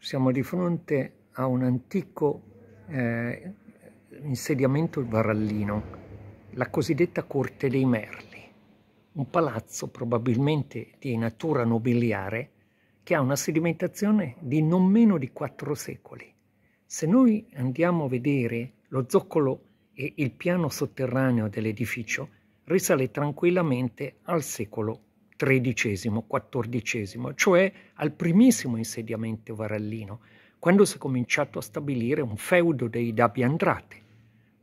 siamo di fronte a un antico eh, insediamento varallino, la cosiddetta corte dei merli, un palazzo probabilmente di natura nobiliare che ha una sedimentazione di non meno di quattro secoli. Se noi andiamo a vedere lo zoccolo e il piano sotterraneo dell'edificio, risale tranquillamente al secolo XIII, XIV, cioè al primissimo insediamento varallino, quando si è cominciato a stabilire un feudo dei Dabi Andrate.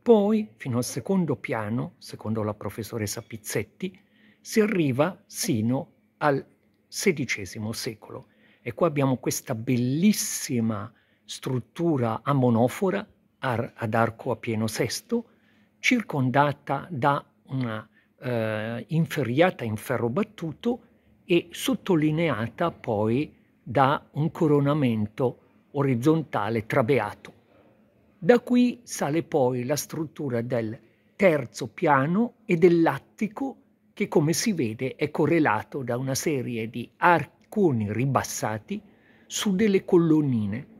Poi, fino al secondo piano, secondo la professoressa Pizzetti, si arriva sino al XVI secolo. E qua abbiamo questa bellissima struttura a monofora, ar- ad arco a pieno sesto, circondata da una eh, inferriata in ferro battuto e sottolineata poi da un coronamento orizzontale trabeato. Da qui sale poi la struttura del terzo piano e dell'attico che come si vede è correlato da una serie di arconi ribassati su delle colonnine.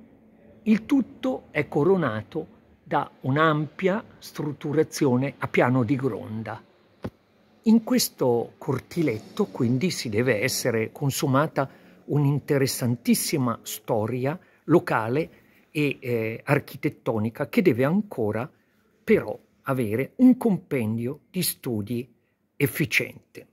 Il tutto è coronato da un'ampia strutturazione a piano di gronda. In questo cortiletto quindi si deve essere consumata un'interessantissima storia locale e eh, architettonica che deve ancora però avere un compendio di studi efficiente.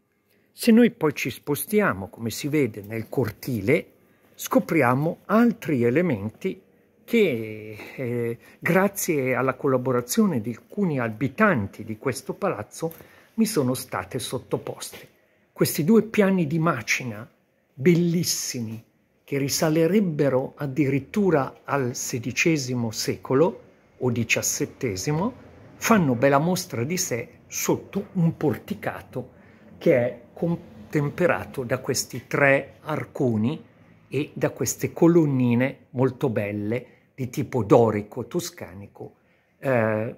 Se noi poi ci spostiamo, come si vede, nel cortile, scopriamo altri elementi che, eh, grazie alla collaborazione di alcuni abitanti di questo palazzo, mi sono state sottoposte. Questi due piani di macina, bellissimi, che risalerebbero addirittura al XVI secolo o XVII, fanno bella mostra di sé sotto un porticato che è contemperato da questi tre arconi e da queste colonnine molto belle di tipo dorico, toscanico, eh,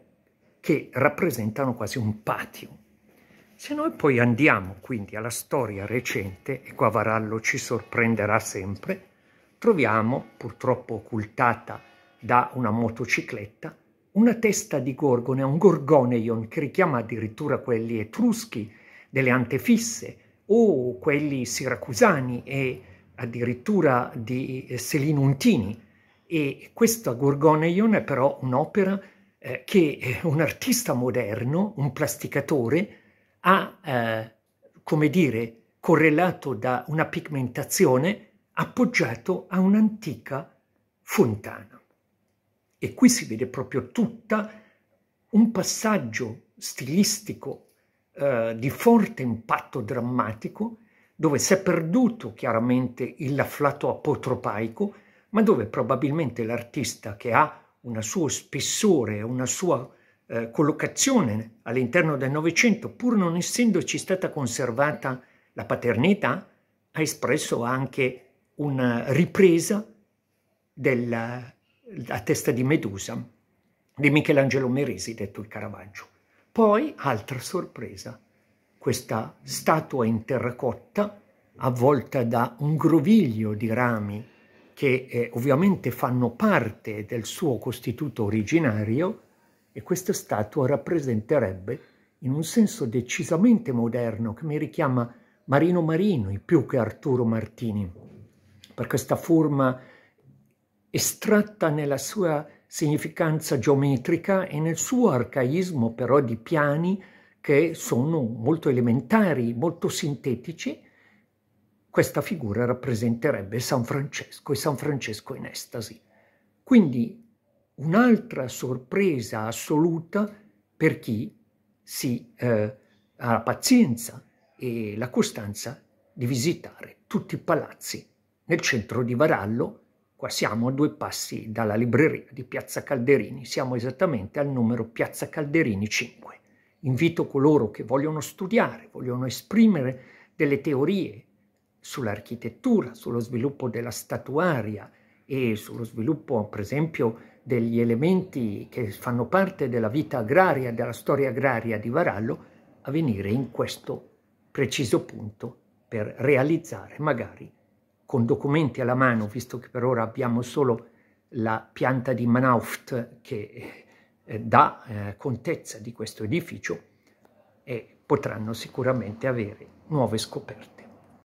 che rappresentano quasi un patio. Se noi poi andiamo quindi alla storia recente, e qua Varallo ci sorprenderà sempre, troviamo, purtroppo occultata da una motocicletta, una testa di gorgone, un gorgoneion che richiama addirittura quelli etruschi delle antefisse o quelli siracusani e addirittura di eh, Selinuntini. E questa gorgoneion è però un'opera eh, che un artista moderno, un plasticatore, ha, eh, come dire, correlato da una pigmentazione, appoggiato a un'antica fontana. E qui si vede proprio tutta un passaggio stilistico eh, di forte impatto drammatico, dove si è perduto chiaramente il laflato apotropaico, ma dove probabilmente l'artista che ha una sua spessore, una sua eh, collocazione all'interno del Novecento, pur non essendoci stata conservata la paternità, ha espresso anche una ripresa della a testa di Medusa di Michelangelo Meresi, detto il Caravaggio. Poi, altra sorpresa, questa statua in terracotta avvolta da un groviglio di rami che eh, ovviamente fanno parte del suo costituto originario, e questa statua rappresenterebbe, in un senso decisamente moderno, che mi richiama Marino Marino, più che Arturo Martini, per questa forma estratta nella sua significanza geometrica e nel suo arcaismo però di piani che sono molto elementari, molto sintetici, questa figura rappresenterebbe San Francesco e San Francesco in estasi. Quindi un'altra sorpresa assoluta per chi si eh, ha la pazienza e la costanza di visitare tutti i palazzi nel centro di Varallo. Qua siamo a due passi dalla libreria di Piazza Calderini, siamo esattamente al numero Piazza Calderini 5. Invito coloro che vogliono studiare, vogliono esprimere delle teorie sull'architettura, sullo sviluppo della statuaria, e sullo sviluppo, per esempio, degli elementi che fanno parte della vita agraria, della storia agraria di Varallo, a venire in questo preciso punto per realizzare magari con documenti alla mano, visto che per ora abbiamo solo la pianta di Manauft che eh, dà eh, contezza di questo edificio e potranno sicuramente avere nuove scoperte.